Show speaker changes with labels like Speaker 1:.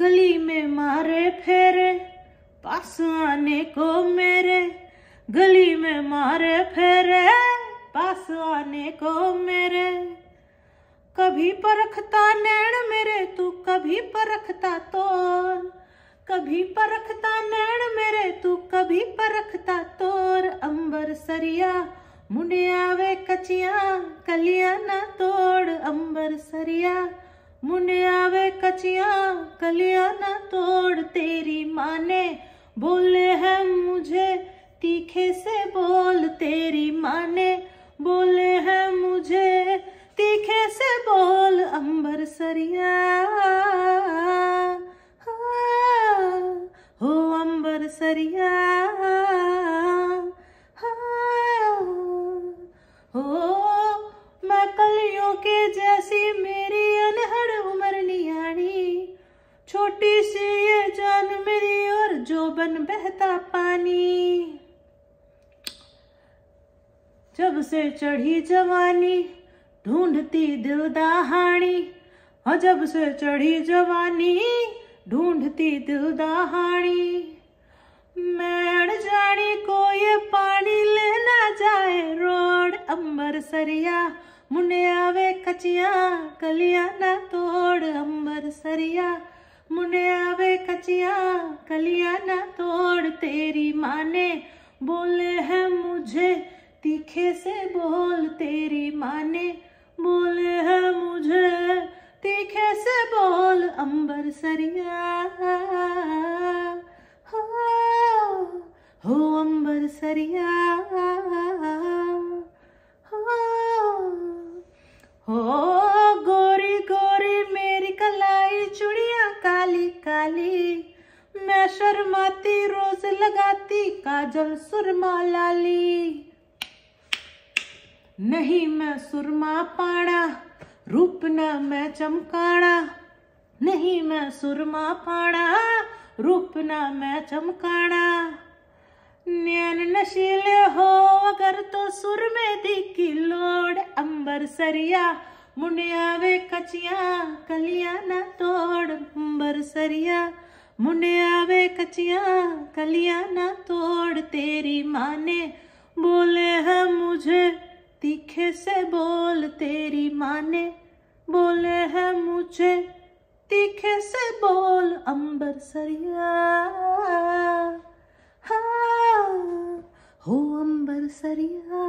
Speaker 1: गली में मारे फेरे पास आने को मेरे गली में मारे फेरे पास आने को मेरे कभी परखता नैण मेरे तू कभी परखता तो कभी परखता नैण मेरे तू कभी परखता तोर अंबर सरिया मुंडिया वे कचिया कलिया ना तोड़ अंबर सरिया मुंडिया वे कचिया कलिया न तोड़ तेरी माने बोले है मुझे तीखे से बोल तेरी माने बोले है मुझे तीखे से बोल अंबर सरिया हाँ, हो अंबर सरिया बन बहता पानी जब से चढ़ी जवानी ढूंढती दिल दहाणी और हाँ, जब से चढ़ी जवानी ढूंढती दिल दहाणी मैड जानी को ये पानी लेना जाए रोड अंबर सरिया मुन्ने आवे कचिया कलिया ना तोड़ अंबर सरिया मुने आवे कचिया कलिया न तोड़ तेरी माने बोले है मुझे तीखे से बोल तेरी माने बोले है मुझे तीखे से बोल अंबर सरिया हो, हो अंबर सरिया लाली मैं शर्माती रोज लगाती काजल सुरमा लाली नहीं मैं सुरमा पाड़ा रूप न मैं चमकाड़ा नहीं मैं सुरमा पाड़ा रूप न मैं चमकाड़ा नैन नशीले हो अगर तो सुर में दी की लोड अंबर सरिया मुंडिया वे कचिया कलिया ना तोड़ बरसरिया मुंडिया वे कचिया कलिया ना तोड़ तेरी माने बोले है मुझे तीखे से बोल तेरी माँ ने बोले है मुझे तीखे से बोल अंबर सरिया हाँ हो अंबर सरिया